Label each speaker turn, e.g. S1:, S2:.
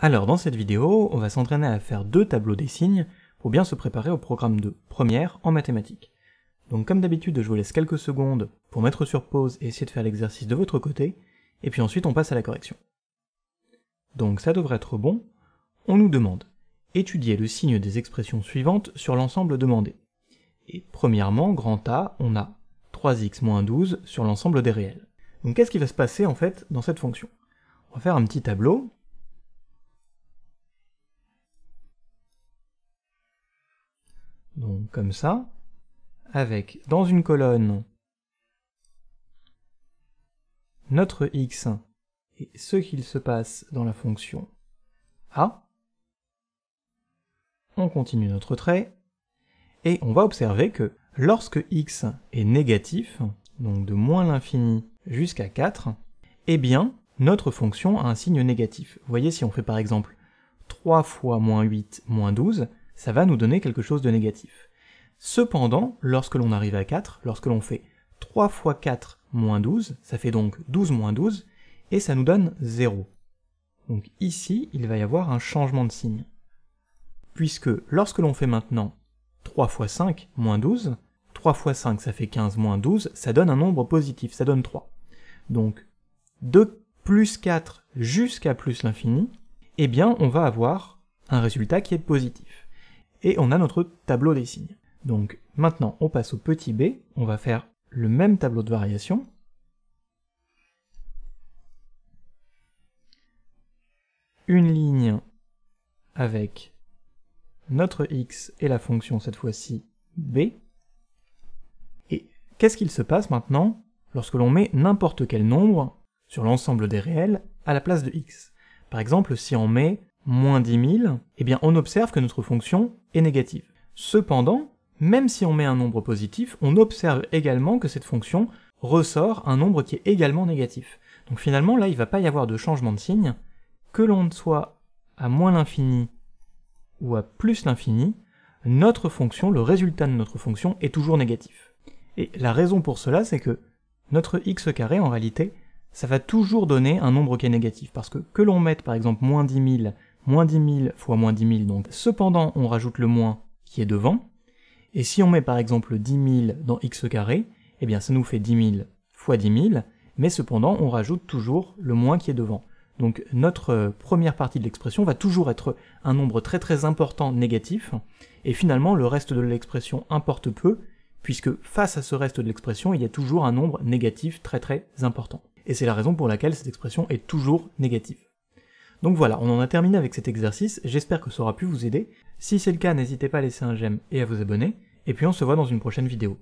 S1: Alors dans cette vidéo, on va s'entraîner à faire deux tableaux des signes pour bien se préparer au programme de première en mathématiques. Donc comme d'habitude, je vous laisse quelques secondes pour mettre sur pause et essayer de faire l'exercice de votre côté, et puis ensuite on passe à la correction. Donc ça devrait être bon. On nous demande étudier le signe des expressions suivantes sur l'ensemble demandé. Et premièrement, grand A, on a 3x 12 sur l'ensemble des réels. Donc qu'est-ce qui va se passer en fait dans cette fonction On va faire un petit tableau donc comme ça, avec dans une colonne notre x et ce qu'il se passe dans la fonction a. On continue notre trait et on va observer que lorsque x est négatif, donc de moins l'infini jusqu'à 4, eh bien notre fonction a un signe négatif. Vous voyez si on fait par exemple 3 fois moins 8 moins 12, ça va nous donner quelque chose de négatif. Cependant, lorsque l'on arrive à 4, lorsque l'on fait 3 fois 4 moins 12, ça fait donc 12 moins 12, et ça nous donne 0. Donc ici, il va y avoir un changement de signe. Puisque lorsque l'on fait maintenant 3 fois 5 moins 12, 3 fois 5 ça fait 15 moins 12, ça donne un nombre positif, ça donne 3. Donc de plus 4 jusqu'à plus l'infini, eh bien on va avoir un résultat qui est positif et on a notre tableau des signes. Donc maintenant on passe au petit b, on va faire le même tableau de variation, une ligne avec notre x et la fonction cette fois-ci b. Et qu'est-ce qu'il se passe maintenant lorsque l'on met n'importe quel nombre sur l'ensemble des réels à la place de x Par exemple, si on met moins 10 000, eh bien on observe que notre fonction est négative. Cependant, même si on met un nombre positif, on observe également que cette fonction ressort un nombre qui est également négatif. Donc finalement, là, il ne va pas y avoir de changement de signe. Que l'on soit à moins l'infini ou à plus l'infini, notre fonction, le résultat de notre fonction, est toujours négatif. Et la raison pour cela, c'est que notre x carré, en réalité, ça va toujours donner un nombre qui est négatif, parce que que l'on mette par exemple moins 10 000 moins 10 000 fois moins 10 000, donc cependant on rajoute le moins qui est devant, et si on met par exemple 10 000 dans x carré, eh bien ça nous fait 10 000 fois 10 000, mais cependant on rajoute toujours le moins qui est devant. Donc notre première partie de l'expression va toujours être un nombre très très important négatif, et finalement le reste de l'expression importe peu, puisque face à ce reste de l'expression, il y a toujours un nombre négatif très très important. Et c'est la raison pour laquelle cette expression est toujours négative. Donc voilà, on en a terminé avec cet exercice, j'espère que ça aura pu vous aider. Si c'est le cas, n'hésitez pas à laisser un j'aime et à vous abonner, et puis on se voit dans une prochaine vidéo.